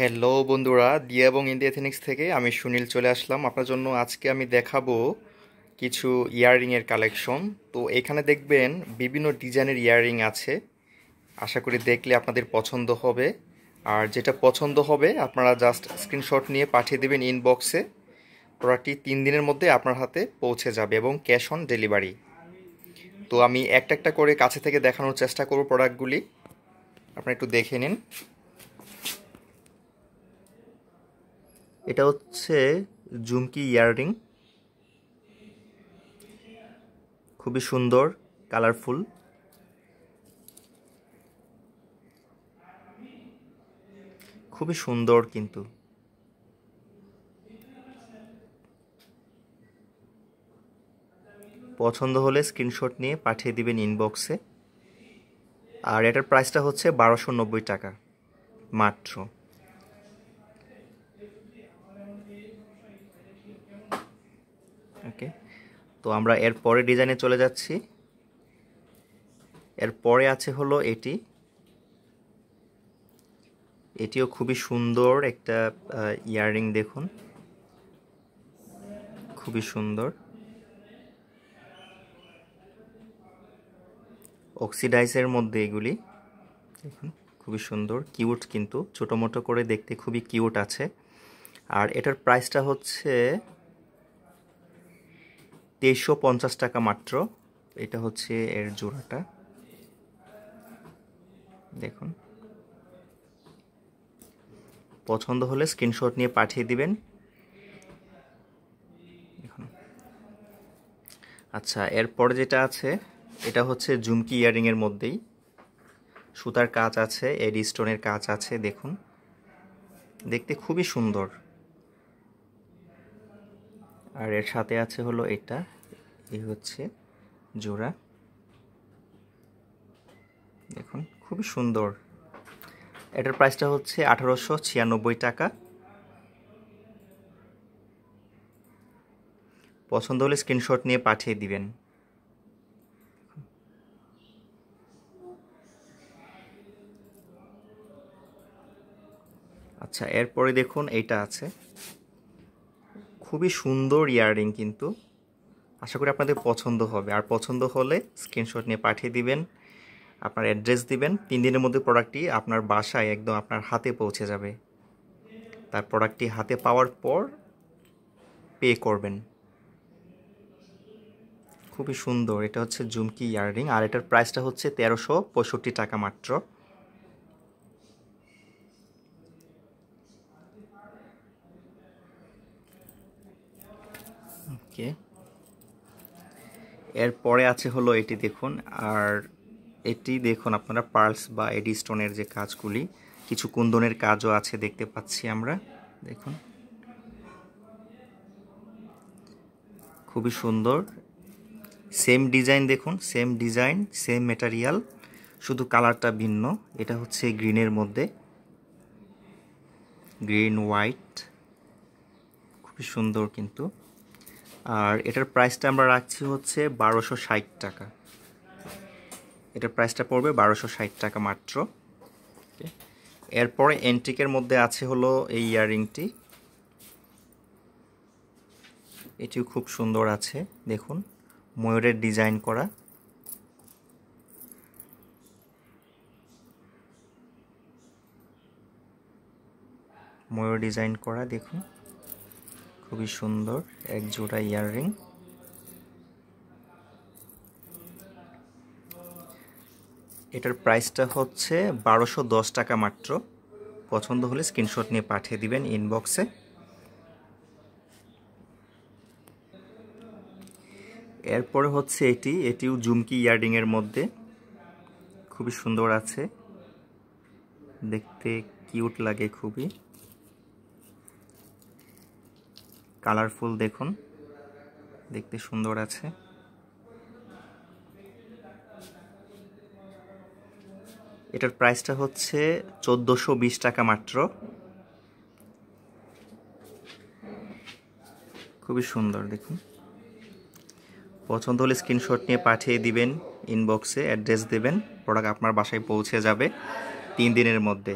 hello বন্ধুরা দিয়া এবং ইন্ডিয়াথেনিক্স থেকে আমি সুনীল চলে আসলাম আপনার জন্য আজকে আমি দেখাবো কিছু ইয়াররিংয়ের কালেকশন তো এখানে দেখবেন বিভিন্ন ডিজাইনের ইয়াররিং আছে আশা করি দেখলে আপনাদের পছন্দ হবে আর যেটা পছন্দ হবে আপনারা জাস্ট স্ক্রিনশট নিয়ে পাঠিয়ে দেবেন ইনবক্সে প্রোডাক্টটি তিন দিনের মধ্যে আপনার হাতে পৌঁছে যাবে এবং ক্যাশ অন ডেলিভারি তো আমি একটা একটা করে কাছে থেকে দেখানোর চেষ্টা করব প্রোডাক্টগুলি আপনারা একটু দেখে নিন এটা হচ্ছে জুমকি ইয়াররিং খুবই সুন্দর কালারফুল খুবই সুন্দর কিন্তু পছন্দ হলে স্ক্রিনশট নিয়ে পাঠিয়ে দিবেন ইনবক্সে আর এটার প্রাইসটা হচ্ছে বারোশো টাকা মাত্র ওকে তো আমরা এর পরে ডিজাইনে চলে যাচ্ছি এর পরে আছে হলো এটি এটিও খুবই সুন্দর একটা ইয়াররিং দেখুন খুবই সুন্দর অক্সিডাইসের মধ্যে এগুলি দেখুন খুবই সুন্দর কিউট কিন্তু ছোটো মোটো করে দেখতে খুবই কিউট আছে আর এটার প্রাইসটা হচ্ছে তেইশশো পঞ্চাশ টাকা মাত্র এটা হচ্ছে এর জোড়াটা দেখুন পছন্দ হলে স্ক্রিনশট নিয়ে পাঠিয়ে দিবেন আচ্ছা এরপর যেটা আছে এটা হচ্ছে জুমকি ইয়াররিংয়ের মধ্যেই সুতার কাজ আছে এডি স্টোনের কাজ আছে দেখুন দেখতে খুবই সুন্দর আর এর সাথে আছে হলো এটা এই হচ্ছে জোড়া দেখুন খুবই সুন্দর এটার প্রাইসটা হচ্ছে আঠারোশো ছিয়ানব্বই টাকা পছন্দ হলে স্ক্রিনশট নিয়ে পাঠিয়ে দিবেন আচ্ছা এরপরে দেখুন এইটা আছে খুবই সুন্দর ইয়াররিং কিন্তু আশা করি আপনাদের পছন্দ হবে আর পছন্দ হলে স্ক্রিনশট নিয়ে পাঠিয়ে দিবেন আপনার অ্যাড্রেস দিবেন তিন দিনের মধ্যে প্রোডাক্টটি আপনার বাসায় একদম আপনার হাতে পৌঁছে যাবে তার প্রোডাক্টটি হাতে পাওয়ার পর পে করবেন খুবই সুন্দর এটা হচ্ছে জুমকি ইয়াররিং আর এটার প্রাইসটা হচ্ছে তেরোশো পঁয়ষট্টি টাকা মাত্র এরপরে আছে হলো এটি দেখুন আর এটি দেখুন আপনারা পার্লস বা এডি স্টোনের যে কাজগুলি কিছু কুন্দনের কাজও আছে দেখতে পাচ্ছি আমরা দেখুন খুবই সুন্দর সেম ডিজাইন দেখুন সেম ডিজাইন সেম মেটারিয়াল শুধু কালারটা ভিন্ন এটা হচ্ছে গ্রিনের মধ্যে গ্রিন হোয়াইট খুবই সুন্দর কিন্তু আর এটার প্রাইসটা আমরা রাখছি হচ্ছে বারোশো ষাট টাকা এটার প্রাইসটা পড়বে বারোশো ষাট টাকা মাত্র এরপরে এন্ট্রিকের মধ্যে আছে হলো এই ইয়াররিংটি এটিও খুব সুন্দর আছে দেখুন ময়ূরের ডিজাইন করা ময়ূর ডিজাইন করা দেখুন খুবই সুন্দর এক জোড়া ইয়াররিং এটার প্রাইসটা হচ্ছে বারোশো দশ টাকা মাত্র পছন্দ হলে স্ক্রিনশট নিয়ে পাঠিয়ে দিবেন ইনবক্সে এরপরে হচ্ছে এটি এটিও জুমকি ইয়াররিংয়ের মধ্যে খুবই সুন্দর আছে দেখতে কিউট লাগে খুবই কালারফুল দেখুন দেখতে সুন্দর আছে এটার প্রাইসটা হচ্ছে চোদ্দোশো টাকা মাত্র খুবই সুন্দর দেখুন পছন্দ হলে স্ক্রিনশট নিয়ে পাঠিয়ে দিবেন ইনবক্সে অ্যাড্রেস দেবেন প্রোডাক্ট আপনার বাসায় পৌঁছে যাবে তিন দিনের মধ্যে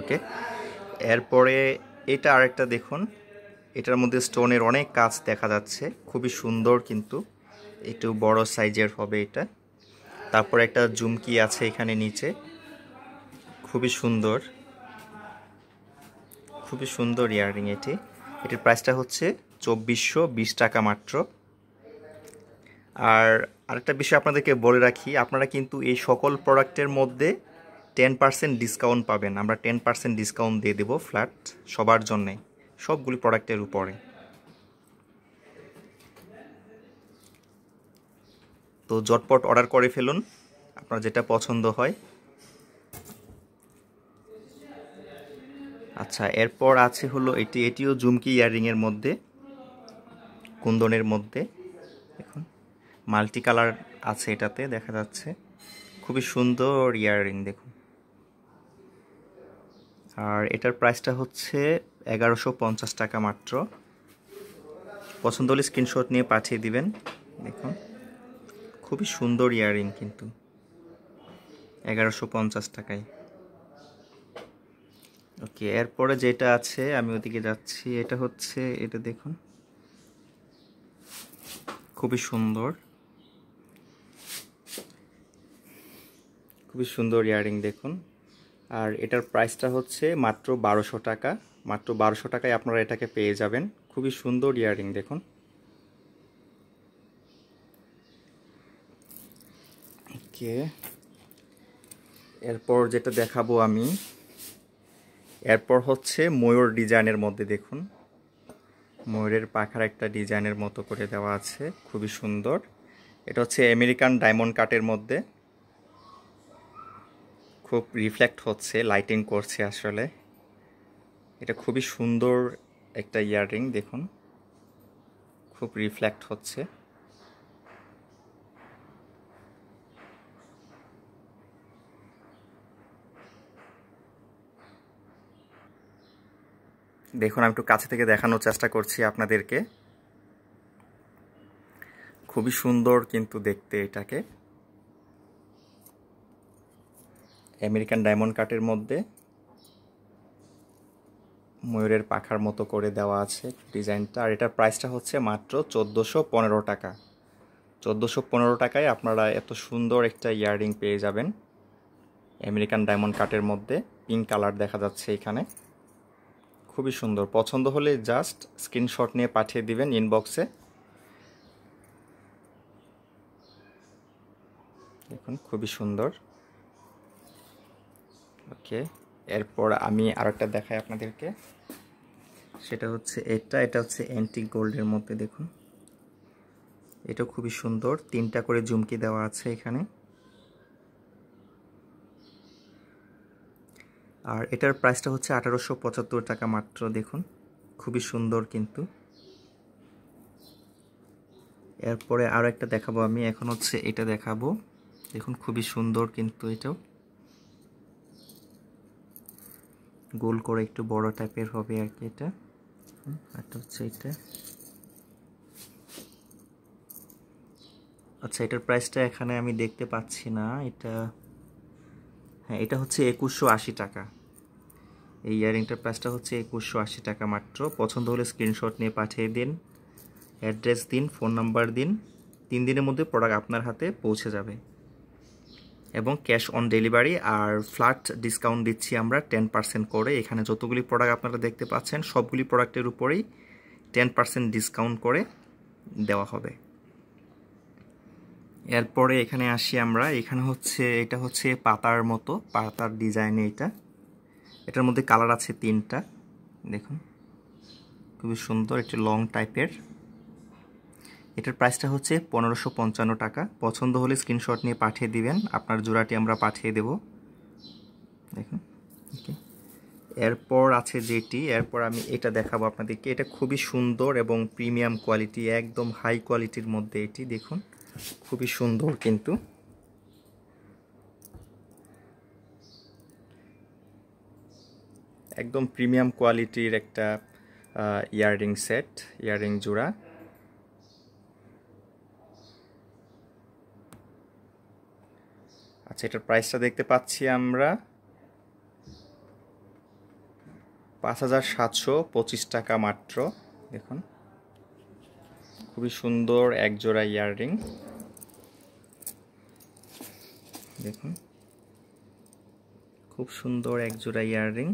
ওকে এরপরে এটা আরেকটা দেখুন এটার মধ্যে স্টোনের অনেক কাজ দেখা যাচ্ছে খুবই সুন্দর কিন্তু একটু বড় সাইজের হবে এটা তারপর একটা জুমকি আছে এখানে নিচে খুবই সুন্দর খুবই সুন্দর ইয়াররিং এটি এটির প্রাইসটা হচ্ছে চব্বিশশো বিশ টাকা মাত্র আর আরেকটা বিষয় আপনাদেরকে বলে রাখি আপনারা কিন্তু এই সকল প্রোডাক্টের মধ্যে টেন পার্সেন্ট ডিসকাউন্ট পাবেন আমরা টেন পার্সেন্ট ডিসকাউন্ট দিয়ে দেবো ফ্ল্যাট সবার জন্যে সবগুলি প্রোডাক্টের উপরে তো জটপট অর্ডার করে ফেলুন আপনার যেটা পছন্দ হয় আচ্ছা এরপর আছে হলো এটি এটিও জুমকি ইয়াররিংয়ের মধ্যে কুন্দনের মধ্যে দেখুন মাল্টি কালার আছে এটাতে দেখা যাচ্ছে খুবই সুন্দর ইয়াররিং দেখুন আর এটার প্রাইসটা হচ্ছে এগারোশো পঞ্চাশ টাকা মাত্র পছন্দ হলে স্ক্রিনশট নিয়ে পাঠিয়ে দিবেন দেখুন খুবই সুন্দর ইয়াররিং কিন্তু এগারোশো পঞ্চাশ টাকায় ওকে এরপরে যেটা আছে আমি ওদিকে যাচ্ছি এটা হচ্ছে এটা দেখুন খুবই সুন্দর খুবই সুন্দর ইয়াররিং দেখুন আর এটার প্রাইসটা হচ্ছে মাত্র বারোশো টাকা মাত্র বারোশো টাকায় আপনারা এটাকে পেয়ে যাবেন খুবই সুন্দর ইয়াররিং দেখুন ওকে এরপর যেটা দেখাবো আমি এরপর হচ্ছে ময়ূর ডিজাইনের মধ্যে দেখুন ময়ূরের পাখার একটা ডিজাইনের মতো করে দেওয়া আছে খুবই সুন্দর এটা হচ্ছে আমেরিকান ডায়মন্ড কাটের মধ্যে খুব রিফ্লেক্ট হচ্ছে লাইটিং করছে আসলে এটা খুবই সুন্দর একটা ইয়াররিং দেখুন খুব রিফ্লেক্ট হচ্ছে দেখুন আমি একটু কাছে থেকে দেখানোর চেষ্টা করছি আপনাদেরকে খুবই সুন্দর কিন্তু দেখতে এটাকে আমেরিকান ডায়মন্ড কাটের মধ্যে ময়ূরের পাখার মতো করে দেওয়া আছে ডিজাইনটা আর এটার প্রাইসটা হচ্ছে মাত্র চোদ্দোশো পনেরো টাকা চোদ্দোশো পনেরো টাকায় আপনারা এত সুন্দর একটা ইয়াররিং পেয়ে যাবেন আমেরিকান ডায়মন্ড কাটের মধ্যে পিঙ্ক কালার দেখা যাচ্ছে এখানে খুবই সুন্দর পছন্দ হলে জাস্ট স্ক্রিনশট নিয়ে পাঠিয়ে দিবেন ইনবক্সে দেখুন খুবই সুন্দর ওকে এরপর আমি আর একটা দেখাই আপনাদেরকে সেটা হচ্ছে এটা এটা হচ্ছে অ্যান্টিক গোল্ডের মধ্যে দেখুন এটা খুবই সুন্দর তিনটা করে জুমকি দেওয়া আছে এখানে আর এটার প্রাইসটা হচ্ছে আঠারোশো পঁচাত্তর টাকা মাত্র দেখুন খুবই সুন্দর কিন্তু এরপরে আরও একটা দেখাবো আমি এখন হচ্ছে এটা দেখাবো দেখুন খুবই সুন্দর কিন্তু এটাও গোল করে একটু বড় টাইপের হবে আর কি এটা এটা হচ্ছে এটা আচ্ছা এটার প্রাইসটা এখানে আমি দেখতে পাচ্ছি না এটা হ্যাঁ এটা হচ্ছে একুশশো আশি টাকা এই ইয়ারিংটার প্রাইসটা হচ্ছে একুশশো আশি টাকা মাত্র পছন্দ হলে স্ক্রিনশট নিয়ে পাঠিয়ে দিন অ্যাড্রেস দিন ফোন নাম্বার দিন তিন দিনের মধ্যে প্রোডাক্ট আপনার হাতে পৌঁছে যাবে এবং ক্যাশ অন ডেলিভারি আর ফ্ল্যাট ডিসকাউন্ট দিচ্ছি আমরা টেন পার্সেন্ট করে এখানে যতগুলি প্রোডাক্ট আপনারা দেখতে পাচ্ছেন সবগুলি প্রোডাক্টের উপরেই টেন পার্সেন্ট ডিসকাউন্ট করে দেওয়া হবে এরপরে এখানে আসি আমরা এখানে হচ্ছে এটা হচ্ছে পাতার মতো পাতার ডিজাইনে এটা এটার মধ্যে কালার আছে তিনটা দেখুন খুবই সুন্দর একটি লং টাইপের এটার প্রাইসটা হচ্ছে পনেরোশো পঞ্চান্ন টাকা পছন্দ হলে স্ক্রিনশট নিয়ে পাঠিয়ে দিবেন আপনার জোড়াটি আমরা পাঠিয়ে দেব দেখুন ওকে এরপর আছে যেটি এরপর আমি এটা দেখাবো আপনাদেরকে এটা খুবই সুন্দর এবং প্রিমিয়াম কোয়ালিটি একদম হাই কোয়ালিটির মধ্যে এটি দেখুন খুবই সুন্দর কিন্তু একদম প্রিমিয়াম কোয়ালিটির একটা ইয়াররিং সেট ইয়াররিং জোড়া আচ্ছা এটার প্রাইসটা দেখতে পাচ্ছি আমরা পাঁচ হাজার সাতশো পঁচিশ টাকা মাত্র দেখুন খুবই সুন্দর একজোড়া ইয়াররিং দেখুন খুব সুন্দর একজোড়া ইয়াররিং